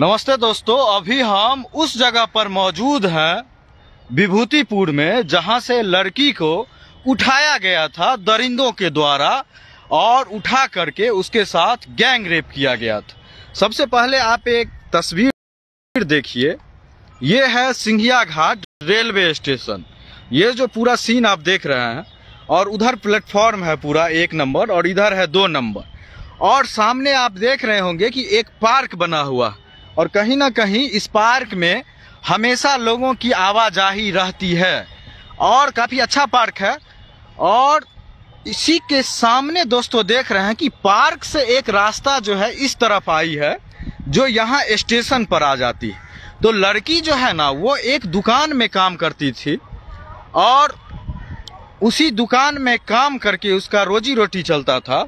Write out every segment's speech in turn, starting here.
नमस्ते दोस्तों अभी हम उस जगह पर मौजूद हैं विभूतिपुर में जहां से लड़की को उठाया गया था दरिंदों के द्वारा और उठा करके उसके साथ गैंग रेप किया गया था सबसे पहले आप एक तस्वीर देखिए ये है सिंघिया घाट रेलवे स्टेशन ये जो पूरा सीन आप देख रहे हैं और उधर प्लेटफॉर्म है पूरा एक नंबर और इधर है दो नंबर और सामने आप देख रहे होंगे कि एक पार्क बना हुआ है और कहीं ना कहीं इस पार्क में हमेशा लोगों की आवाजाही रहती है और काफ़ी अच्छा पार्क है और इसी के सामने दोस्तों देख रहे हैं कि पार्क से एक रास्ता जो है इस तरफ आई है जो यहाँ स्टेशन पर आ जाती है तो लड़की जो है ना वो एक दुकान में काम करती थी और उसी दुकान में काम करके उसका रोजी रोटी चलता था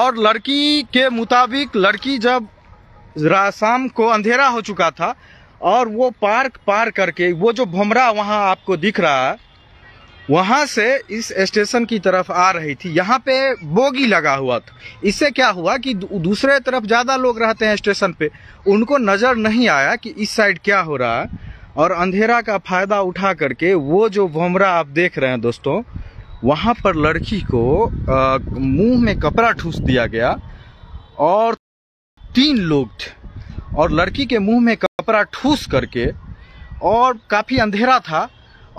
और लड़की के मुताबिक लड़की जब शाम को अंधेरा हो चुका था और वो पार्क पार करके वो जो भमरा वहाँ आपको दिख रहा है वहाँ से इस स्टेशन की तरफ आ रही थी यहाँ पे बोगी लगा हुआ था इससे क्या हुआ कि दूसरे तरफ ज़्यादा लोग रहते हैं स्टेशन पे उनको नज़र नहीं आया कि इस साइड क्या हो रहा है और अंधेरा का फ़ायदा उठा करके वो जो भमरा आप देख रहे हैं दोस्तों वहाँ पर लड़की को मुंह में कपड़ा ठूस दिया गया और तीन लोग थे और लड़की के मुंह में कपड़ा ठूस करके और काफ़ी अंधेरा था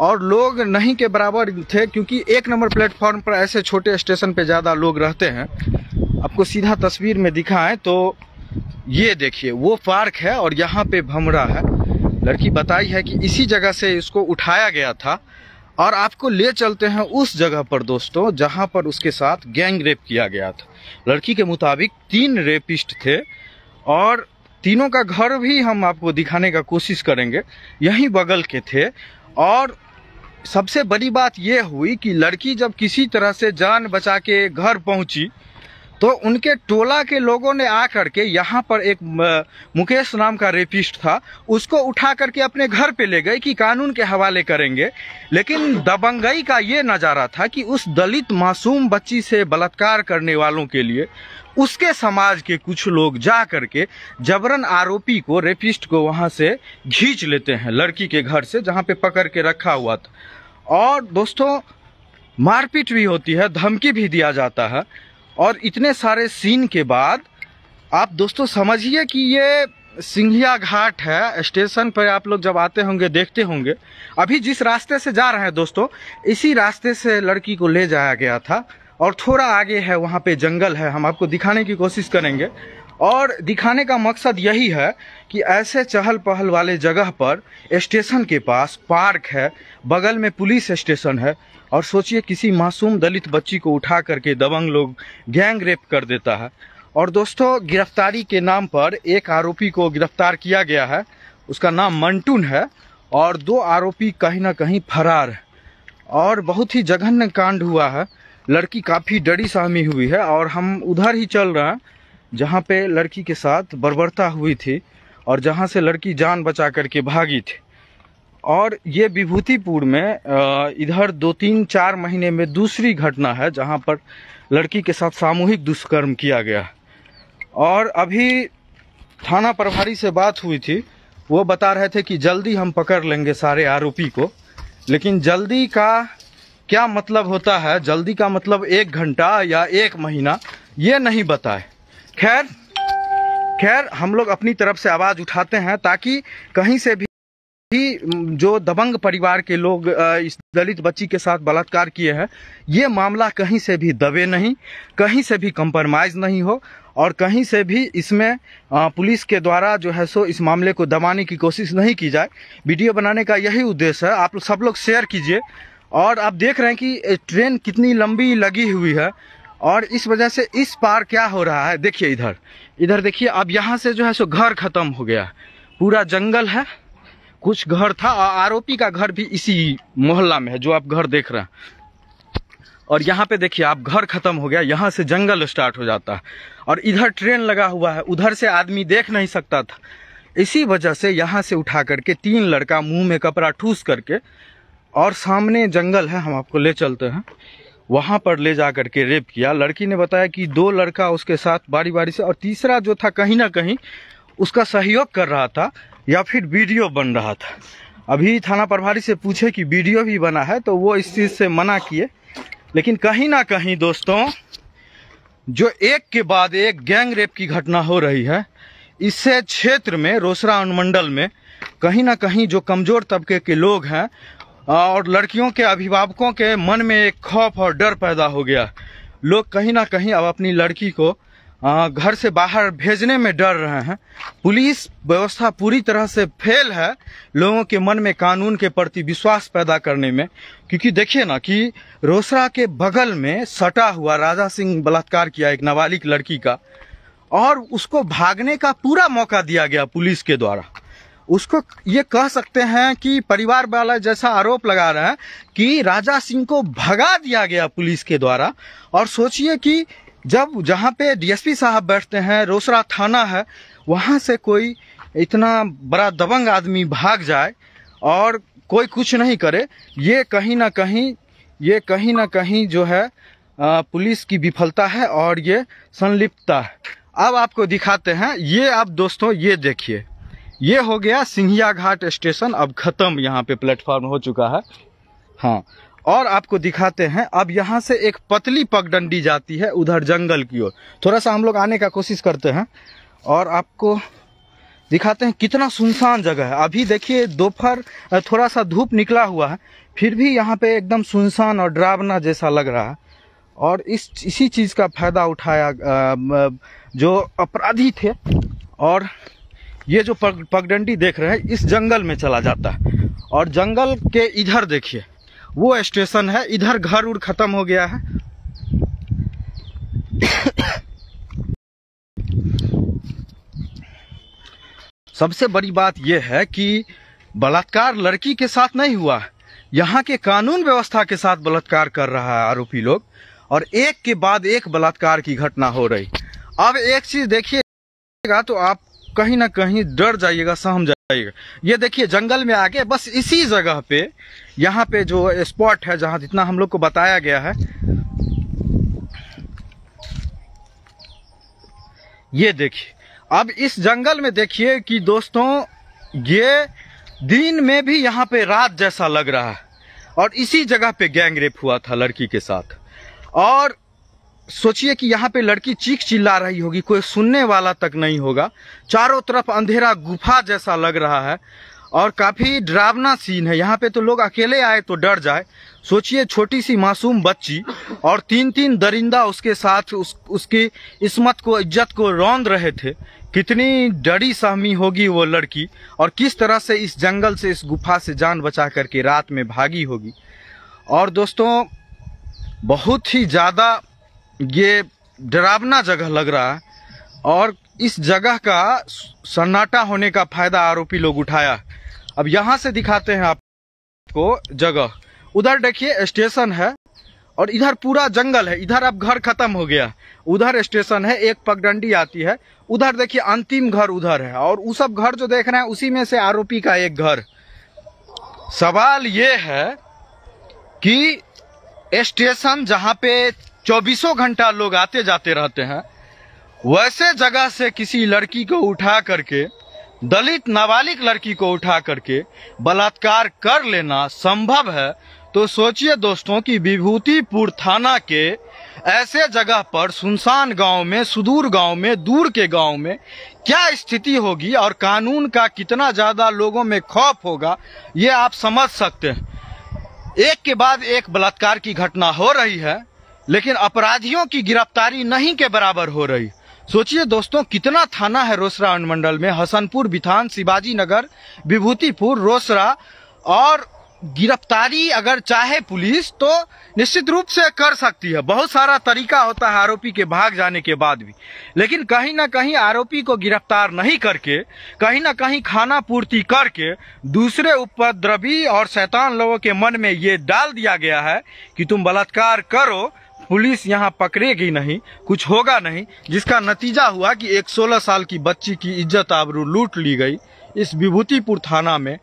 और लोग नहीं के बराबर थे क्योंकि एक नंबर प्लेटफॉर्म पर ऐसे छोटे स्टेशन पे ज़्यादा लोग रहते हैं आपको सीधा तस्वीर में दिखाएं तो ये देखिए वो पार्क है और यहाँ पे भमरा है लड़की बताई है कि इसी जगह से इसको उठाया गया था और आपको ले चलते हैं उस जगह पर दोस्तों जहाँ पर उसके साथ गैंग रेप किया गया था लड़की के मुताबिक तीन रेपिस्ट थे और तीनों का घर भी हम आपको दिखाने का कोशिश करेंगे यहीं बगल के थे और सबसे बड़ी बात यह हुई कि लड़की जब किसी तरह से जान बचा के घर पहुंची तो उनके टोला के लोगों ने आ के यहाँ पर एक मुकेश नाम का रेपिस्ट था उसको उठा करके अपने घर पे ले गए कि कानून के हवाले करेंगे लेकिन दबंगई का ये नज़ारा था कि उस दलित मासूम बच्ची से बलात्कार करने वालों के लिए उसके समाज के कुछ लोग जा करके जबरन आरोपी को रेपिस्ट को वहाँ से घींच लेते हैं लड़की के घर से जहाँ पे पकड़ के रखा हुआ था और दोस्तों मारपीट भी होती है धमकी भी दिया जाता है और इतने सारे सीन के बाद आप दोस्तों समझिए कि ये सिंघिया घाट है स्टेशन पर आप लोग जब आते होंगे देखते होंगे अभी जिस रास्ते से जा रहे हैं दोस्तों इसी रास्ते से लड़की को ले जाया गया था और थोड़ा आगे है वहाँ पे जंगल है हम आपको दिखाने की कोशिश करेंगे और दिखाने का मकसद यही है कि ऐसे चहल पहल वाले जगह पर स्टेशन के पास पार्क है बगल में पुलिस स्टेशन है और सोचिए किसी मासूम दलित बच्ची को उठा करके दबंग लोग गैंग रेप कर देता है और दोस्तों गिरफ्तारी के नाम पर एक आरोपी को गिरफ्तार किया गया है उसका नाम मंटून है और दो आरोपी कहीं ना कहीं फरार है और बहुत ही जघन्य कांड हुआ है लड़की काफ़ी डरी सहमी हुई है और हम उधर ही चल रहे हैं जहाँ पे लड़की के साथ बर्बरता हुई थी और जहाँ से लड़की जान बचा करके भागी थी और ये विभूतिपुर में इधर दो तीन चार महीने में दूसरी घटना है जहाँ पर लड़की के साथ सामूहिक दुष्कर्म किया गया और अभी थाना प्रभारी से बात हुई थी वो बता रहे थे कि जल्दी हम पकड़ लेंगे सारे आरोपी को लेकिन जल्दी का क्या मतलब होता है जल्दी का मतलब एक घंटा या एक महीना ये नहीं बताए खैर खैर हम लोग अपनी तरफ से आवाज़ उठाते हैं ताकि कहीं से भी कि जो दबंग परिवार के लोग इस दलित बच्ची के साथ बलात्कार किए हैं ये मामला कहीं से भी दबे नहीं कहीं से भी कंप्रोमाइज़ नहीं हो और कहीं से भी इसमें पुलिस के द्वारा जो है सो इस मामले को दबाने की कोशिश नहीं की जाए वीडियो बनाने का यही उद्देश्य है आप सब लोग शेयर कीजिए और आप देख रहे हैं कि ट्रेन कितनी लंबी लगी हुई है और इस वजह से इस पार क्या हो रहा है देखिए इधर इधर देखिए अब यहाँ से जो है सो घर ख़त्म हो गया पूरा जंगल है कुछ घर था आरोपी का घर भी इसी मोहल्ला में है जो आप घर देख रहे हैं और यहाँ पे देखिए आप घर खत्म हो गया यहाँ से जंगल स्टार्ट हो जाता है और इधर ट्रेन लगा हुआ है उधर से आदमी देख नहीं सकता था इसी वजह से यहाँ से उठा करके तीन लड़का मुंह में कपड़ा ठूस करके और सामने जंगल है हम आपको ले चलते हैं वहाँ पर ले जा करके रेप किया लड़की ने बताया कि दो लड़का उसके साथ बारी बारी से और तीसरा जो था कहीं ना कहीं उसका सहयोग कर रहा था या फिर वीडियो बन रहा था अभी थाना प्रभारी से पूछे कि वीडियो भी बना है तो वो इस चीज़ से मना किए लेकिन कहीं ना कहीं दोस्तों जो एक के बाद एक गैंग रेप की घटना हो रही है इससे क्षेत्र में रोसरा अनुमंडल में कहीं ना कहीं जो कमजोर तबके के लोग हैं और लड़कियों के अभिभावकों के मन में एक खौफ और डर पैदा हो गया लोग कहीं ना कहीं अब अपनी लड़की को घर से बाहर भेजने में डर रहे हैं पुलिस व्यवस्था पूरी तरह से फेल है लोगों के मन में कानून के प्रति विश्वास पैदा करने में क्योंकि देखिए ना कि रोसड़ा के बगल में सटा हुआ राजा सिंह बलात्कार किया एक नाबालिग लड़की का और उसको भागने का पूरा मौका दिया गया पुलिस के द्वारा उसको ये कह सकते हैं कि परिवार वाला जैसा आरोप लगा रहे हैं कि राजा सिंह को भगा दिया गया पुलिस के द्वारा और सोचिए कि जब जहाँ पे डीएसपी साहब बैठते हैं रोसरा थाना है वहाँ से कोई इतना बड़ा दबंग आदमी भाग जाए और कोई कुछ नहीं करे ये कहीं ना कहीं ये कहीं ना कहीं जो है पुलिस की विफलता है और ये संलिप्तता है अब आपको दिखाते हैं ये आप दोस्तों ये देखिए ये हो गया सिंहिया घाट स्टेशन अब खत्म यहाँ पे प्लेटफॉर्म हो चुका है हाँ और आपको दिखाते हैं अब यहाँ से एक पतली पगडंडी जाती है उधर जंगल की ओर थोड़ा सा हम लोग आने का कोशिश करते हैं और आपको दिखाते हैं कितना सुनसान जगह है अभी देखिए दोपहर थोड़ा सा धूप निकला हुआ है फिर भी यहाँ पे एकदम सुनसान और ड्रावना जैसा लग रहा है और इस इसी चीज़ का फायदा उठाया जो अपराधी थे और ये जो पगडंडी देख रहे हैं इस जंगल में चला जाता है और जंगल के इधर देखिए वो स्टेशन है इधर घर उर खत्म हो गया है सबसे बड़ी बात यह है कि बलात्कार लड़की के साथ नहीं हुआ यहाँ के कानून व्यवस्था के साथ बलात्कार कर रहा है आरोपी लोग और एक के बाद एक बलात्कार की घटना हो रही अब एक चीज देखिएगा तो आप कहीं ना कहीं डर जाइएगा सहम जाइएगा ये देखिए जंगल में आगे बस इसी जगह पे यहाँ पे जो स्पॉट है जहाँ जितना हम लोग को बताया गया है ये देखिए अब इस जंगल में देखिए कि दोस्तों ये दिन में भी यहाँ पे रात जैसा लग रहा है और इसी जगह पे गैंग रेप हुआ था लड़की के साथ और सोचिए कि यहाँ पे लड़की चीख चिल्ला रही होगी कोई सुनने वाला तक नहीं होगा चारों तरफ अंधेरा गुफा जैसा लग रहा है और काफ़ी डरावना सीन है यहाँ पे तो लोग अकेले आए तो डर जाए सोचिए छोटी सी मासूम बच्ची और तीन तीन दरिंदा उसके साथ उस उसकी इसमत को इज्जत को रौंद रहे थे कितनी डरी सहमी होगी वो लड़की और किस तरह से इस जंगल से इस गुफा से जान बचा करके रात में भागी होगी और दोस्तों बहुत ही ज़्यादा ये डरावना जगह लग रहा और इस जगह का सन्नाटा होने का फायदा आरोपी लोग उठाया अब यहाँ से दिखाते हैं आपको जगह उधर देखिए स्टेशन है और इधर पूरा जंगल है इधर अब घर खत्म हो गया उधर स्टेशन है एक पगडंडी आती है उधर देखिए अंतिम घर उधर है और उस सब घर जो देख रहे हैं उसी में से आरोपी का एक घर सवाल ये है कि स्टेशन जहाँ पे चौबीसों घंटा लोग आते जाते रहते हैं वैसे जगह से किसी लड़की को उठा करके दलित नाबालिग लड़की को उठा करके बलात्कार कर लेना संभव है तो सोचिए दोस्तों कि विभूतिपुर थाना के ऐसे जगह पर सुनसान गांव में सुदूर गांव में दूर के गांव में क्या स्थिति होगी और कानून का कितना ज़्यादा लोगों में खौफ होगा ये आप समझ सकते हैं एक के बाद एक बलात्कार की घटना हो रही है लेकिन अपराधियों की गिरफ्तारी नहीं के बराबर हो रही सोचिए दोस्तों कितना थाना है रोसरा अनुमंडल में हसनपुर बिथान शिवाजी नगर विभूतिपुर रोसरा और गिरफ्तारी अगर चाहे पुलिस तो निश्चित रूप से कर सकती है बहुत सारा तरीका होता है आरोपी के भाग जाने के बाद भी लेकिन कहीं ना कहीं आरोपी को गिरफ्तार नहीं करके कहीं ना कहीं खाना पूर्ति करके दूसरे उपद्रवी और शैतान लोगों के मन में ये डाल दिया गया है कि तुम बलात्कार करो पुलिस यहाँ पकड़ेगी नहीं कुछ होगा नहीं जिसका नतीजा हुआ कि एक 16 साल की बच्ची की इज्जत आबरू लूट ली गई इस विभूतिपुर थाना में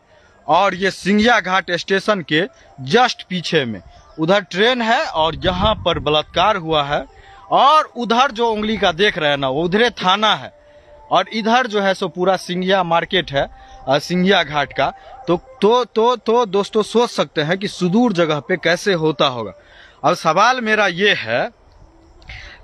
और ये सिंगिया घाट स्टेशन के जस्ट पीछे में उधर ट्रेन है और यहाँ पर बलात्कार हुआ है और उधर जो उंगली का देख रहे हैं ना वो उधरे थाना है और इधर जो है सो पूरा सिंगिया मार्केट है सिंगिया घाट का तो तो तो तो दोस्तों सोच सकते हैं कि सुदूर जगह पे कैसे होता होगा अब सवाल मेरा ये है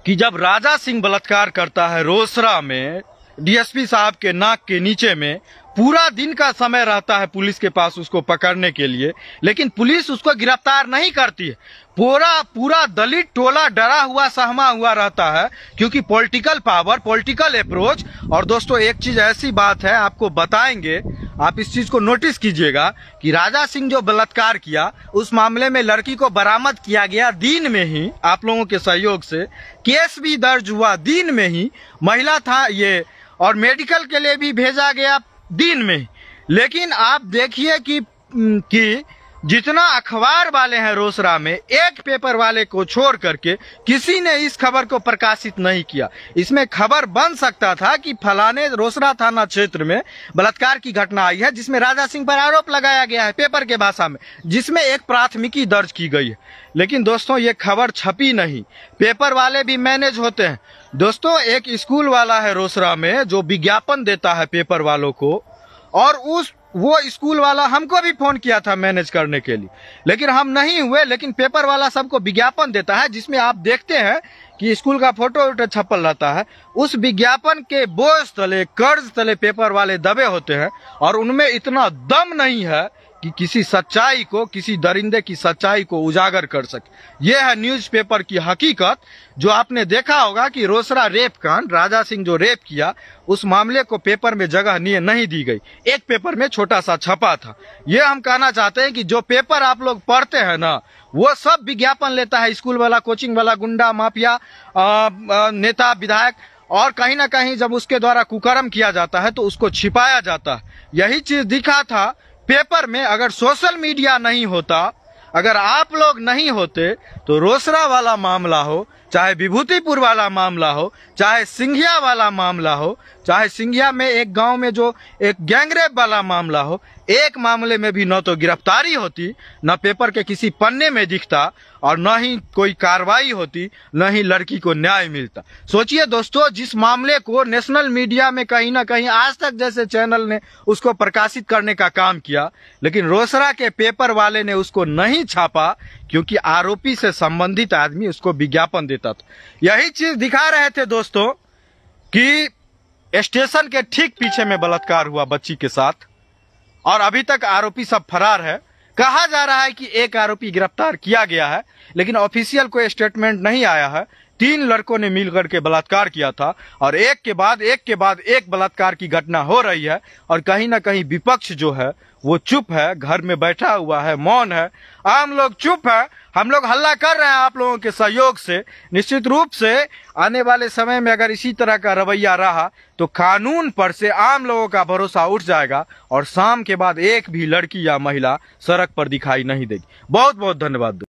कि जब राजा सिंह बलात्कार करता है रोसरा में डीएसपी साहब के नाक के नीचे में पूरा दिन का समय रहता है पुलिस के पास उसको पकड़ने के लिए लेकिन पुलिस उसको गिरफ्तार नहीं करती है पूरा पूरा दलित टोला डरा हुआ सहमा हुआ रहता है क्योंकि पॉलिटिकल पावर पॉलिटिकल अप्रोच और दोस्तों एक चीज ऐसी बात है आपको बताएंगे आप इस चीज को नोटिस कीजिएगा कि राजा सिंह जो बलात्कार किया उस मामले में लड़की को बरामद किया गया दिन में ही आप लोगों के सहयोग से केस भी दर्ज हुआ दिन में ही महिला था ये और मेडिकल के लिए भी भेजा गया दिन में लेकिन आप देखिए कि कि जितना अखबार वाले हैं रोसरा में एक पेपर वाले को छोड़ करके किसी ने इस खबर को प्रकाशित नहीं किया इसमें खबर बन सकता था कि फलाने रोसरा थाना क्षेत्र में बलात्कार की घटना आई है जिसमें राजा सिंह पर आरोप लगाया गया है पेपर के भाषा में जिसमें एक प्राथमिकी दर्ज की गई है लेकिन दोस्तों ये खबर छपी नहीं पेपर वाले भी मैनेज होते हैं दोस्तों एक स्कूल वाला है रोसरा में जो विज्ञापन देता है पेपर वालों को और उस वो स्कूल वाला हमको भी फोन किया था मैनेज करने के लिए लेकिन हम नहीं हुए लेकिन पेपर वाला सबको विज्ञापन देता है जिसमें आप देखते हैं कि स्कूल का फोटो वोटो छपल रहता है उस विज्ञापन के बोझ तले कर्ज तले पेपर वाले दबे होते हैं और उनमें इतना दम नहीं है कि किसी सच्चाई को किसी दरिंदे की सच्चाई को उजागर कर सके ये है न्यूज़पेपर की हकीकत जो आपने देखा होगा कि रोसरा रेप कांड राजा सिंह जो रेप किया उस मामले को पेपर में जगह नहीं दी गई एक पेपर में छोटा सा छपा था ये हम कहना चाहते हैं कि जो पेपर आप लोग पढ़ते हैं ना वो सब विज्ञापन लेता है स्कूल वाला कोचिंग वाला गुंडा माफिया नेता विधायक और कहीं ना कहीं जब उसके द्वारा कुकर्म किया जाता है तो उसको छिपाया जाता है यही चीज दिखा था पेपर में अगर सोशल मीडिया नहीं होता अगर आप लोग नहीं होते तो रोसरा वाला मामला हो चाहे विभूतिपुर वाला मामला हो चाहे सिंघिया वाला मामला हो चाहे सिंघिया में एक गांव में जो एक गैंगरेप वाला मामला हो एक मामले में भी न तो गिरफ्तारी होती न पेपर के किसी पन्ने में दिखता और न ही कोई कार्रवाई होती न ही लड़की को न्याय मिलता सोचिए दोस्तों जिस मामले को नेशनल मीडिया में कहीं ना कहीं आज तक जैसे चैनल ने उसको प्रकाशित करने का काम किया लेकिन रोसरा के पेपर वाले ने उसको नहीं छापा क्योंकि आरोपी से संबंधित आदमी उसको विज्ञापन देता था यही चीज दिखा रहे थे दोस्तों कि स्टेशन के ठीक पीछे में बलात्कार हुआ बच्ची के साथ और अभी तक आरोपी सब फरार है कहा जा रहा है कि एक आरोपी गिरफ्तार किया गया है लेकिन ऑफिशियल कोई स्टेटमेंट नहीं आया है तीन लड़कों ने मिलकर के बलात्कार किया था और एक के बाद एक के बाद एक बलात्कार की घटना हो रही है और कहीं ना कहीं विपक्ष जो है वो चुप है घर में बैठा हुआ है मौन है आम लोग चुप है हम लोग हल्ला कर रहे हैं आप लोगों के सहयोग से निश्चित रूप से आने वाले समय में अगर इसी तरह का रवैया रहा तो कानून पर से आम लोगों का भरोसा उठ जाएगा और शाम के बाद एक भी लड़की या महिला सड़क पर दिखाई नहीं देगी बहुत बहुत धन्यवाद